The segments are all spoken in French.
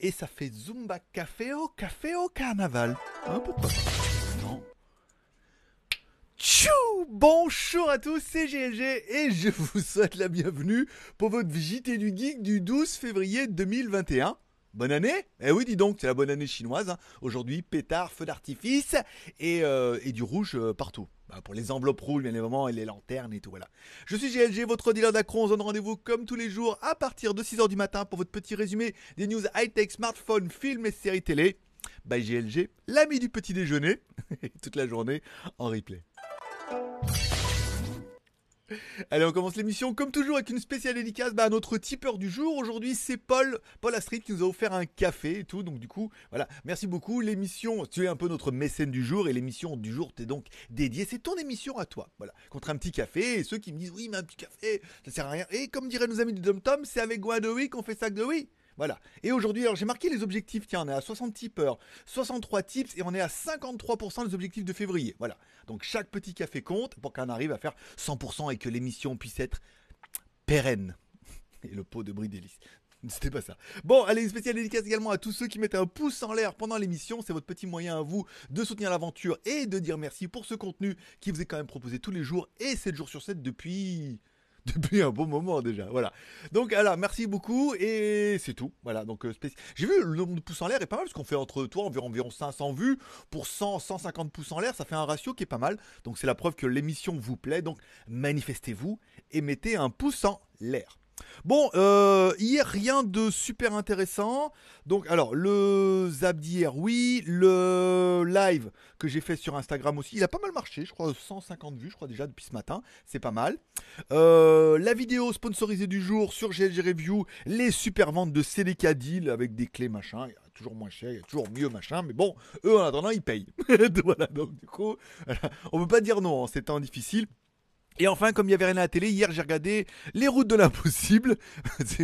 et ça fait Zumba Café au Café au Carnaval. Un Non. Tchou Bonjour à tous, c'est GLG et je vous souhaite la bienvenue pour votre visite du Geek du 12 février 2021. Bonne année Eh oui, dis donc, c'est la bonne année chinoise. Hein. Aujourd'hui, pétard, feu d'artifice et, euh, du rouge euh, partout. Bah, pour les enveloppes rouges, bien moments et les lanternes et tout, voilà. Je suis GLG, votre dealer d'acron. On se donne rendez-vous comme tous les jours à partir de 6h du matin pour votre petit résumé des news high-tech, smartphones, films et séries télé. Bye GLG, l'ami du petit déjeuner, toute la journée en replay. Allez, on commence l'émission comme toujours avec une spéciale dédicace bah, à notre tipeur du jour. Aujourd'hui, c'est Paul, Paul Astrid qui nous a offert un café et tout. Donc du coup, voilà, merci beaucoup. L'émission, tu es un peu notre mécène du jour et l'émission du jour t'es donc dédiée. C'est ton émission à toi. Voilà, contre un petit café. Et ceux qui me disent oui, mais un petit café, ça sert à rien. Et comme diraient nos amis du Dom Tom, c'est avec Oui qu'on fait ça de oui. Voilà. Et aujourd'hui, alors j'ai marqué les objectifs. Tiens, on est à 60 tipeurs, 63 tips et on est à 53% des objectifs de février. Voilà. Donc chaque petit café compte pour qu'on arrive à faire 100% et que l'émission puisse être pérenne. Et le pot de bris d'hélice. C'était pas ça. Bon, allez, une spéciale dédicace également à tous ceux qui mettent un pouce en l'air pendant l'émission. C'est votre petit moyen à vous de soutenir l'aventure et de dire merci pour ce contenu qui vous est quand même proposé tous les jours et 7 jours sur 7 depuis... depuis un bon moment déjà. Voilà. Donc voilà, merci beaucoup et c'est tout. Voilà. Donc euh, j'ai vu le nombre de pouces en l'air est pas mal parce qu'on fait entre toi environ environ 500 vues pour 100 150 pouces en l'air, ça fait un ratio qui est pas mal. Donc c'est la preuve que l'émission vous plaît. Donc manifestez-vous et mettez un pouce en l'air. Bon, euh, hier rien de super intéressant. Donc alors le zap d'hier, oui, le live que j'ai fait sur Instagram aussi, il a pas mal marché, je crois 150 vues, je crois déjà depuis ce matin, c'est pas mal. Euh, la vidéo sponsorisée du jour sur GLG Review, les super ventes de Seleca Deal avec des clés machin, il y a toujours moins cher, il y a toujours mieux machin, mais bon, eux en attendant ils payent. voilà donc du coup, on peut pas dire non en hein, ces temps difficiles. Et enfin, comme il n'y avait rien à la télé, hier j'ai regardé Les Routes de l'Impossible.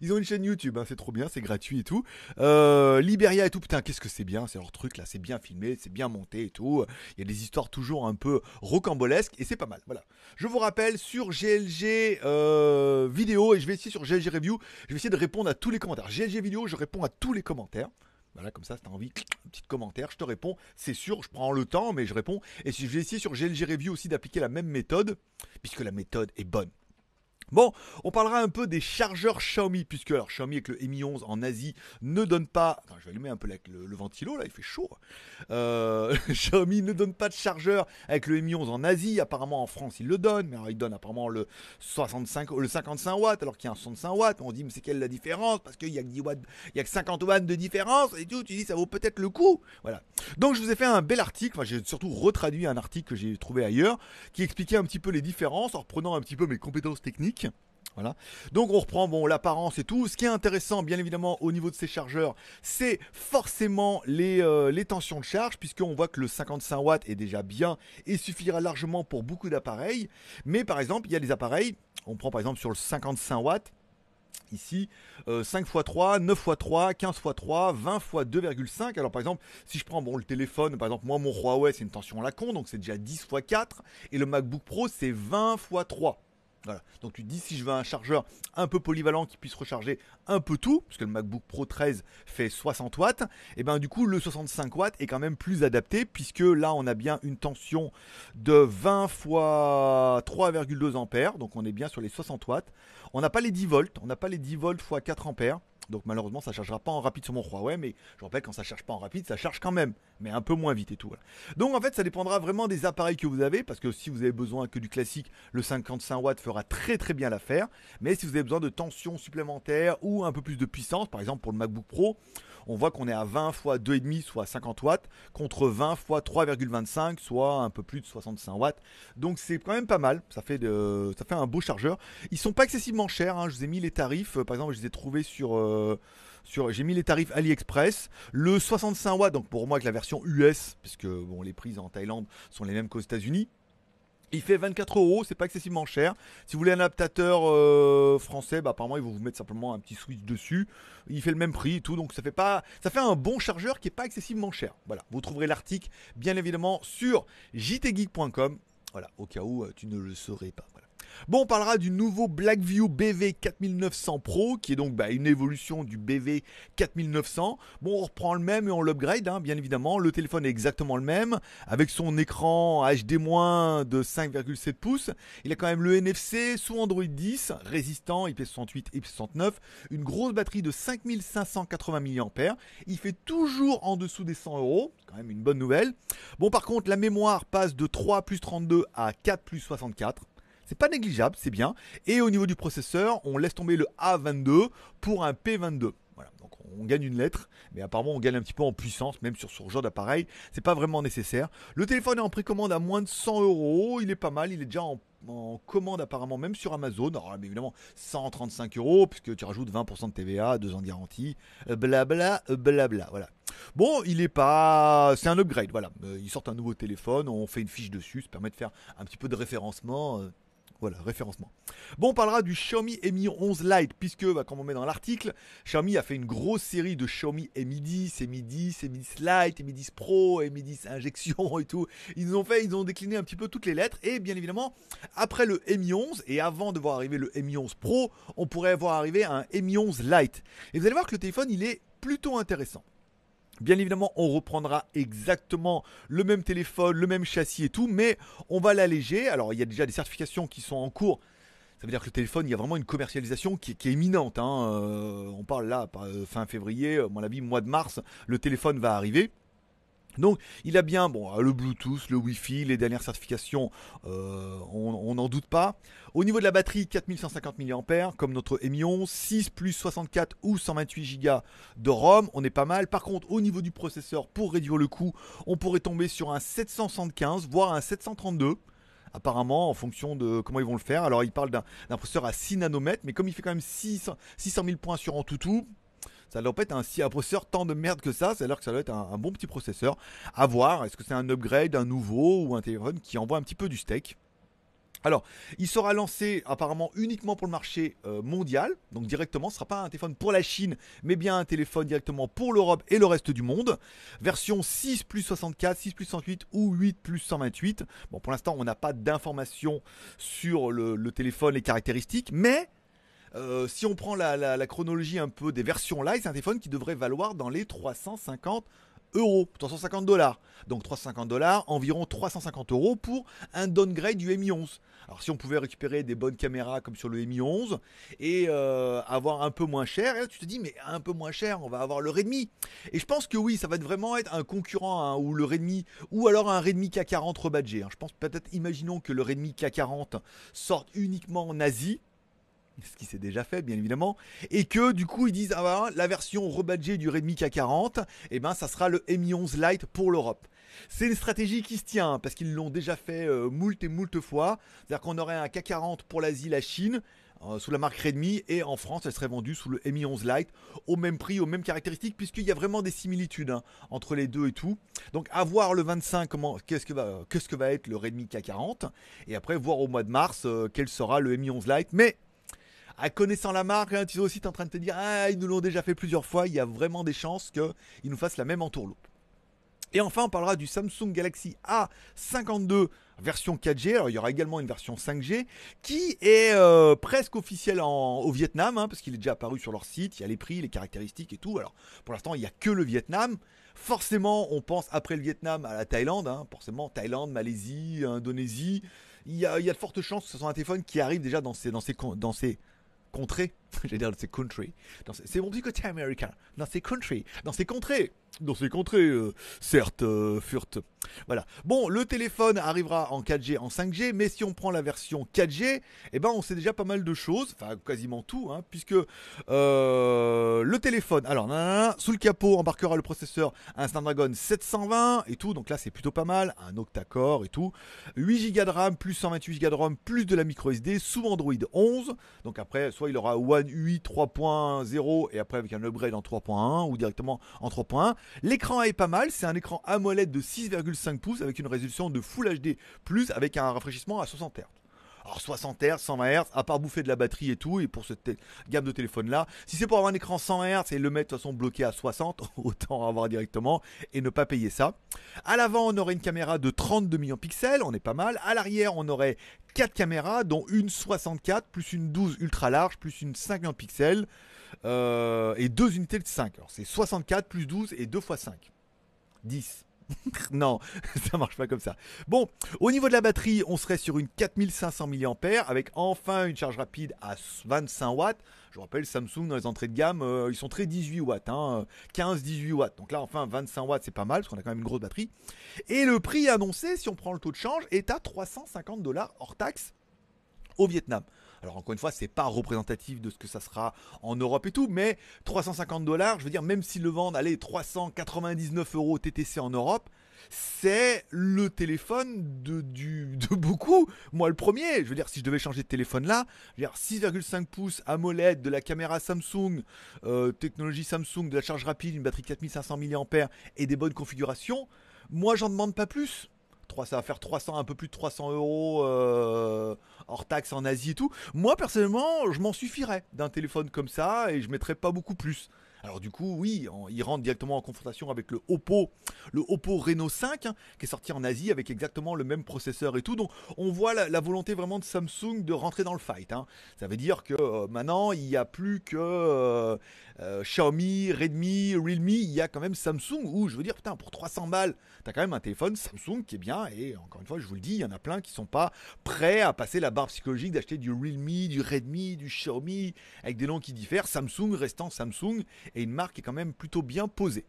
Ils ont une chaîne YouTube, hein, c'est trop bien, c'est gratuit et tout. Euh, Liberia et tout, putain, qu'est-ce que c'est bien, c'est leur truc là, c'est bien filmé, c'est bien monté et tout. Il y a des histoires toujours un peu rocambolesques et c'est pas mal. Voilà. Je vous rappelle sur GLG euh, vidéo et je vais essayer sur GLG review, je vais essayer de répondre à tous les commentaires. GLG vidéo, je réponds à tous les commentaires. Voilà, bah comme ça, si tu as envie, un petit commentaire, je te réponds. C'est sûr, je prends le temps, mais je réponds. Et si je vais essayer sur GLG Review aussi d'appliquer la même méthode, puisque la méthode est bonne. Bon, on parlera un peu des chargeurs Xiaomi, puisque alors Xiaomi avec le Mi 11 en Asie ne donne pas. Enfin, je vais allumer un peu le, ventilo, là, il fait chaud. Euh, Xiaomi ne donne pas de chargeur avec le Mi 11 en Asie. Apparemment en France, il le donne, mais alors il donne apparemment le 65, le 55 watts, alors qu'il y a un 65 watts. On dit, mais c'est quelle la différence Parce qu'il y a que il y a que 50 watts de différence et tout. Tu dis, ça vaut peut-être le coup. Voilà. Donc je vous ai fait un bel article. Enfin, j'ai surtout retraduit un article que j'ai trouvé ailleurs qui expliquait un petit peu les différences en reprenant un petit peu mes compétences techniques voilà. Donc on reprend bon l'apparence et tout. Ce qui est intéressant, bien évidemment, au niveau de ces chargeurs, c'est forcément les, euh, les, tensions de charge, puisqu'on voit que le 55 watts est déjà bien et suffira largement pour beaucoup d'appareils. Mais par exemple, il y a des appareils, on prend par exemple sur le 55 watts. Ici, 5 x 3, 9 x 3, 15 x 3, 20 x 2,5. Alors par exemple, si je prends bon, le téléphone, par exemple moi mon Huawei c'est une tension à la con, donc c'est déjà 10 x 4, et le MacBook Pro c'est 20 x 3. Donc tu dis si je veux un chargeur un peu polyvalent qui puisse recharger un peu tout, puisque le MacBook Pro 13 fait 60 watts, et eh bien du coup le 65 watts est quand même plus adapté, puisque là on a bien une tension de 20 fois 3,2 ampères, donc on est bien sur les 60 watts. On n'a pas les 10 volts, on n'a pas les 10 volts x 4 ampères. Donc malheureusement, ça ne chargera pas en rapide sur mon Huawei, mais je rappelle, quand ça ne charge pas en rapide, ça charge quand même, mais un peu moins vite et tout. Donc en fait, ça dépendra vraiment des appareils que vous avez, parce que si vous avez besoin que du classique, le 55 watts fera très très bien l'affaire, mais si vous avez besoin de tension supplémentaire ou un peu plus de puissance, par exemple pour le MacBook Pro, on voit qu'on est à 20 x 2,5, soit 50 watts, contre 20 x 3,25, soit un peu plus de 65 watts. Donc c'est quand même pas mal, ça fait, de, ça fait un beau chargeur. Ils sont pas excessivement chers, hein. je vous ai mis les tarifs, par exemple, je les ai trouvés sur... Euh, euh, sur j'ai mis les tarifs AliExpress, le 65 w donc pour moi avec la version US, puisque bon, les prises en Thaïlande sont les mêmes qu'aux États-Unis. Il fait 24 euros, c'est pas excessivement cher. Si vous voulez un adaptateur euh, français, bah, apparemment ils vont vous mettre simplement un petit switch dessus. Il fait le même prix et tout, donc ça fait pas, ça fait un bon chargeur qui est pas excessivement cher. Voilà, vous trouverez l'article bien évidemment sur jtgeek.com. Voilà, au cas où euh, tu ne le saurais pas. Bon, on parlera du nouveau Blackview BV 4900 Pro, qui est donc bah, une évolution du BV 4900. Bon, on reprend le même et on l'upgrade, hein, bien évidemment. Le téléphone est exactement le même, avec son écran HD- de 5,7 pouces. Il a quand même le NFC sous Android 10, résistant IP68, IP69, une grosse batterie de 5580 mAh. Il fait toujours en dessous des 100 euros, quand même une bonne nouvelle. Bon, par contre, la mémoire passe de 3 plus 32 à 4 plus 64. C'est pas négligeable, c'est bien. Et au niveau du processeur, on laisse tomber le A22 pour un P22. Voilà, donc on gagne une lettre, mais apparemment on gagne un petit peu en puissance, même sur ce genre d'appareil, c'est pas vraiment nécessaire. Le téléphone est en précommande à moins de 100 euros, il est pas mal, il est déjà en, commande apparemment même sur Amazon, alors mais évidemment 135 euros, puisque tu rajoutes 20% de TVA, 2 ans de garantie, blabla, blabla, voilà. Bon, il est pas. C'est un upgrade, voilà. Euh, Ils sortent un nouveau téléphone, on fait une fiche dessus, ça permet de faire un petit peu de référencement. Euh, voilà, référencement. Bon, on parlera du Xiaomi Mi 11 Lite, puisque, bah, comme on met dans l'article, Xiaomi a fait une grosse série de Xiaomi Mi 10, Mi 10, Mi 10 Lite, Mi 10 Pro, Mi 10 Injection et tout. Ils ont fait, ils ont décliné un petit peu toutes les lettres. Et bien évidemment, après le Mi 11 et avant de voir arriver le Mi 11 Pro, on pourrait voir arriver un Mi 11 Lite. Et vous allez voir que le téléphone, il est plutôt intéressant. Bien évidemment, on reprendra exactement le même téléphone, le même châssis et tout, mais on va l'alléger. Alors, il y a déjà des certifications qui sont en cours. Ça veut dire que le téléphone, il y a vraiment une commercialisation qui, est imminente. Hein. Euh, on parle là, euh, fin février, à mon avis, mois de mars, le téléphone va arriver. Donc il a bien bon, euh, le Bluetooth, le Wi-Fi, les dernières certifications, euh, on n'en doute pas. Au niveau de la batterie, 4150 mAh comme notre emion 6 plus 64 ou 128 Go de ROM, on est pas mal. Par contre, au niveau du processeur, pour réduire le coût, on pourrait tomber sur un 775, voire un 732 apparemment en fonction de comment ils vont le faire. Alors il parle d'un processeur à 6 nanomètres, mais comme il fait quand même 600, 600 000 points sur un tout ça doit être un, processeur tant de merde que ça, c'est alors que ça doit être un, bon petit processeur. À voir, est-ce que c'est un upgrade, un nouveau ou un téléphone qui envoie un petit peu du steak alors, il sera lancé apparemment uniquement pour le marché euh, mondial, donc directement, ce ne sera pas un téléphone pour la Chine, mais bien un téléphone directement pour l'Europe et le reste du monde. Version 6 plus 64, 6 plus 108 ou 8 plus 128. Bon, pour l'instant, on n'a pas d'informations sur le, le téléphone, les caractéristiques, mais euh, si on prend la, chronologie un peu des versions live, c'est un téléphone qui devrait valoir dans les 350 euros, 350 dollars. Donc 350 dollars, environ 350 euros pour un downgrade du Mi 11. Alors si on pouvait récupérer des bonnes caméras comme sur le Mi 11 et euh, avoir un peu moins cher, tu te dis mais un peu moins cher, on va avoir le Redmi. Et je pense que oui, ça va vraiment être un concurrent hein, ou le Redmi ou alors un Redmi K40 rebadgé. Hein. Je pense peut-être, imaginons que le Redmi K40 sorte uniquement en Asie ce qui s'est déjà fait bien évidemment, et que du coup ils disent ah, la version rebadgée du Redmi K40, et eh ben ça sera le Mi 11 Lite pour l'Europe. C'est une stratégie qui se tient hein, parce qu'ils l'ont déjà fait euh, moult et moult fois, c'est-à-dire qu'on aurait un K40 pour l'Asie, la Chine, euh, sous la marque Redmi et en France elle serait vendue sous le Mi 11 Lite au même prix, aux mêmes caractéristiques puisqu'il y a vraiment des similitudes hein, entre les deux et tout. Donc à voir le 25 comment qu'est-ce que va qu'est-ce que va être le Redmi K40 et après voir au mois de mars euh, quel sera le Mi 11 Lite mais à ah, connaissant la marque, hein, tu es aussi en train de te dire Ah, ils nous l'ont déjà fait plusieurs fois, il y a vraiment des chances qu'ils nous fassent la même entourloupe. Et enfin, on parlera du Samsung Galaxy A52 version 4G. Alors, il y aura également une version 5G qui est euh, presque officielle au Vietnam, hein, parce qu'il est déjà apparu sur leur site. Il y a les prix, les caractéristiques et tout. Alors, pour l'instant, il n'y a que le Vietnam. Forcément, on pense après le Vietnam à la Thaïlande. Hein. forcément, Thaïlande, Malaisie, Indonésie. Il y, a, de fortes chances que ce soit un téléphone qui arrive déjà dans ces, dans dans ces contrer j'allais dire dans ces country, c'est mon petit côté américain, dans ces country, dans ses contrées, dans ces contrées, euh, certes, euh, furte Voilà. Bon, le téléphone arrivera en 4G, en 5G, mais si on prend la version 4G, et eh ben on sait déjà pas mal de choses, enfin quasiment tout, hein, puisque euh, le téléphone, alors, sous le capot embarquera le processeur un Snapdragon 720 et tout, donc là c'est plutôt pas mal, un octa-core et tout, 8 Go de RAM, plus 128 Go de ROM, plus de la micro SD sous Android 11, donc après, soit il aura One 8.3.0 3.0 et après avec un upgrade en 3.1 ou directement en 3.1. L'écran est pas mal, c'est un écran AMOLED de 6,5 pouces avec une résolution de Full HD+, plus avec un rafraîchissement à 60 Hz. Alors 60 Hz, 120 Hz, à part bouffer de la batterie et tout, et pour cette gamme de téléphone là, si c'est pour avoir un écran 100 Hz et le mettre de toute façon bloqué à 60, autant avoir directement et ne pas payer ça. À l'avant, on aurait une caméra de 32 millions de pixels, on est pas mal. À l'arrière, on aurait 4 caméras, dont une 64, plus une 12 ultra large, plus une 5 millions de pixels, euh, et 2 unités de 5. Alors c'est 64 plus 12 et 2 fois 5. 10. non, ça marche pas comme ça. Bon, au niveau de la batterie, on serait sur une 4500 mAh avec enfin une charge rapide à 25 watts. Je vous rappelle, Samsung dans les entrées de gamme, euh, ils sont très 18 watts, 15-18 hein, euh, watts. Donc là, enfin, 25 watts, c'est pas mal parce qu'on a quand même une grosse batterie. Et le prix annoncé, si on prend le taux de change, est à 350 dollars hors taxe au Vietnam. Alors encore une fois, c'est pas représentatif de ce que ça sera en Europe et tout, mais 350 dollars, je veux dire, même s'ils le vendent, allez, 399 euros TTC en Europe, c'est le téléphone de, du, de beaucoup. Moi, le premier, je veux dire, si je devais changer de téléphone là, 6,5 pouces AMOLED, de la caméra Samsung, euh, technologie Samsung, de la charge rapide, une batterie 4500 mAh et des bonnes configurations, moi, j'en demande pas plus ça va faire 300, un peu plus de 300 euros euh, hors taxes en Asie et tout. Moi, personnellement, je m'en suffirais d'un téléphone comme ça et je mettrais pas beaucoup plus. Alors du coup, oui, il rentre directement en confrontation avec le Oppo, le Oppo Reno 5, hein, qui est sorti en Asie avec exactement le même processeur et tout. Donc on voit la, volonté vraiment de Samsung de rentrer dans le fight. Hein. Ça veut dire que euh, maintenant, il n'y a plus que euh, euh, Xiaomi, Redmi, Realme, il y a quand même Samsung, où je veux dire, putain, pour 300 balles, as quand même un téléphone Samsung qui est bien, et encore une fois, je vous le dis, il y en a plein qui ne sont pas prêts à passer la barre psychologique d'acheter du Realme, du Redmi, du Xiaomi, avec des noms qui diffèrent, Samsung restant Samsung, et une marque est quand même plutôt bien posée.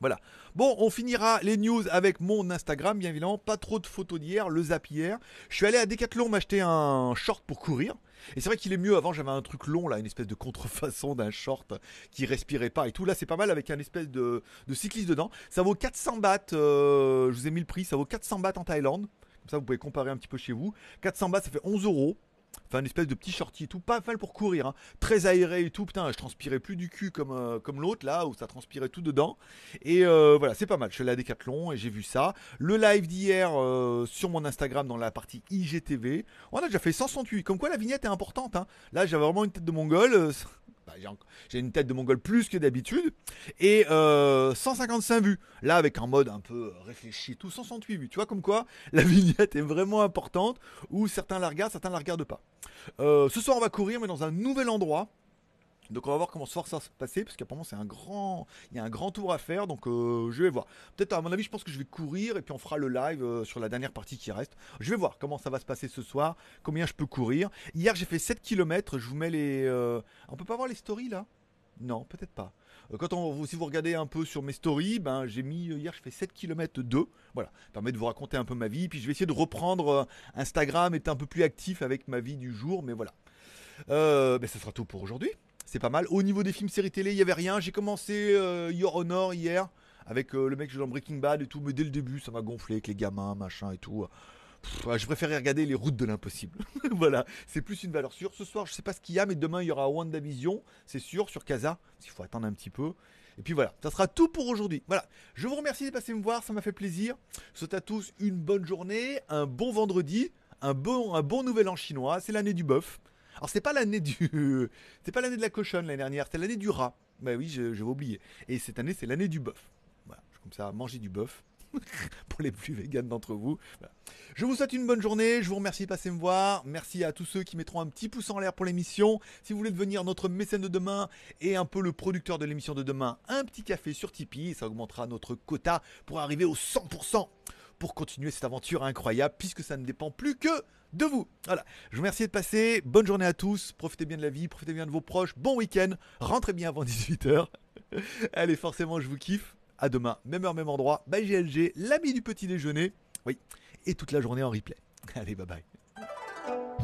Voilà. Bon, on finira les news avec mon Instagram, bien évidemment. Pas trop de photos d'hier, le zap hier. Je suis allé à Decathlon m'acheter un short pour courir. Et c'est vrai qu'il est mieux. Avant, j'avais un truc long, là, une espèce de contrefaçon d'un short qui respirait pas et tout. Là, c'est pas mal avec un espèce de, cycliste dedans. Ça vaut 400 bahts. Euh, je vous ai mis le prix. Ça vaut 400 bahts en Thaïlande. Comme ça, vous pouvez comparer un petit peu chez vous. 400 bahts, ça fait 11 euros. Enfin, une espèce de petit shorty et tout, pas mal pour courir, hein. très aéré et tout. Putain, je transpirais plus du cul comme, euh, comme l'autre là, où ça transpirait tout dedans. Et euh, voilà, c'est pas mal. Je suis allé à Decathlon et j'ai vu ça. Le live d'hier euh, sur mon Instagram dans la partie IGTV, on a déjà fait 168. Comme quoi, la vignette est importante. Hein. Là, j'avais vraiment une tête de mongol. Bah, j'ai une tête de mongol plus que d'habitude. Et 155 euh, vues. Là, avec un mode un peu euh, réfléchi, tout 168 vues. Tu vois, comme quoi, la vignette est vraiment importante, Ou certains la regardent, certains la regardent pas. Euh, ce soir, on va courir, mais dans un nouvel endroit. Donc on va voir comment ça va se passer, parce qu'apparemment c'est un grand, il y a un grand tour à faire, donc euh, je vais voir. Peut-être à mon avis, je pense que je vais courir et puis on fera le live euh, sur la dernière partie qui reste. Je vais voir comment ça va se passer ce soir, combien je peux courir. Hier j'ai fait 7 km, je vous mets les, euh, on peut pas voir les stories là Non, peut-être pas. Quand on, si vous regardez un peu sur mes stories, ben j'ai mis hier je fais 7 km 2. Voilà, ça permet de vous raconter un peu ma vie. Puis je vais essayer de reprendre Instagram, être un peu plus actif avec ma vie du jour, mais voilà. Euh, ben, ce sera tout pour aujourd'hui. C'est pas mal. Au niveau des films séries télé, il n'y avait rien. J'ai commencé euh, Your Honor hier avec euh, le mec dans Breaking Bad et tout, mais dès le début, ça m'a gonflé avec les gamins, machin et tout. je préférais regarder les routes de l'impossible. voilà, c'est plus une valeur sûre. Ce soir, je sais pas ce qu'il y a, mais demain, il y aura WandaVision, c'est sûr, sur Casa, s'il faut attendre un petit peu. Et puis voilà, ça sera tout pour aujourd'hui. Voilà, je vous remercie de passer me voir, ça m'a fait plaisir. Je souhaite à tous une bonne journée, un bon vendredi, un bon, un bon nouvel an chinois, c'est l'année du bœuf. Alors c'est pas l'année du, c'est pas l'année de la cochonne l'année dernière, c'est l'année du rat. Bah oui, je, vais oublier. Et cette année, c'est l'année du bœuf. Voilà, comme ça, manger du bœuf. pour les plus véganes d'entre vous. Bah. Je vous souhaite une bonne journée, je vous remercie de passer me voir, merci à tous ceux qui mettront un petit pouce en l'air pour l'émission. Si vous voulez devenir notre mécène de demain et un peu le producteur de l'émission de demain, un petit café sur Tipeee, ça augmentera notre quota pour arriver au 100% pour continuer cette aventure incroyable puisque ça ne dépend plus que de vous. Voilà, je vous remercie de passer, bonne journée à tous, profitez bien de la vie, profitez bien de vos proches, bon week-end, rentrez bien avant 18h. Allez, forcément, je vous kiffe. À demain, même heure, même endroit, Bye GLG, l'ami du petit déjeuner. Oui, et toute la journée en replay. Allez, bye bye.